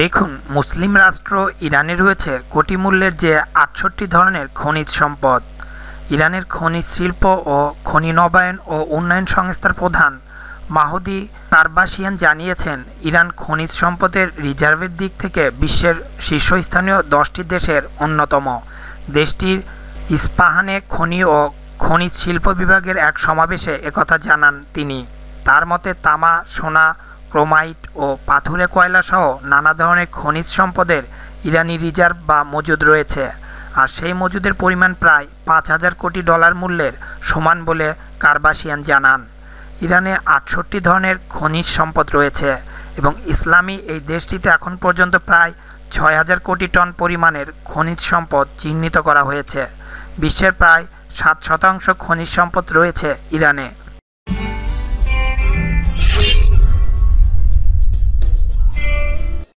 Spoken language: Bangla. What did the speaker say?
দেখুন মুসলিম রাষ্ট্র ইরানে রয়েছে কোটি মূল্যের যে আটষট্টি ধরনের খনিজ সম্পদ ইরানের খনিজ শিল্প ও খনি নবায়ন ও উন্নয়ন সংস্থার প্রধান মাহদি তারবাসিয়ান জানিয়েছেন ইরান খনিজ সম্পদের রিজার্ভের দিক থেকে বিশ্বের শীর্ষস্থানীয় দশটি দেশের অন্যতম দেশটির ইস্পাহানে খনি ও খনিজ শিল্প বিভাগের এক সমাবেশে একথা জানান তিনি তার মতে তামা সোনা ক্রোমাইট ও পাথুরে কয়লা সহ নানা ধরনের খনিজ সম্পদের ইরানি রিজার্ভ বা মজুদ রয়েছে আর সেই মজুদের পরিমাণ প্রায় পাঁচ হাজার কোটি ডলার মূল্যের সমান বলে কারবাসিয়ান জানান ইরানে আটষট্টি ধরনের খনিজ সম্পদ রয়েছে এবং ইসলামী এই দেশটিতে এখন পর্যন্ত প্রায় ছয় হাজার কোটি টন পরিমাণের খনিজ সম্পদ চিহ্নিত করা হয়েছে বিশ্বের প্রায় সাত শতাংশ খনিজ সম্পদ রয়েছে ইরানে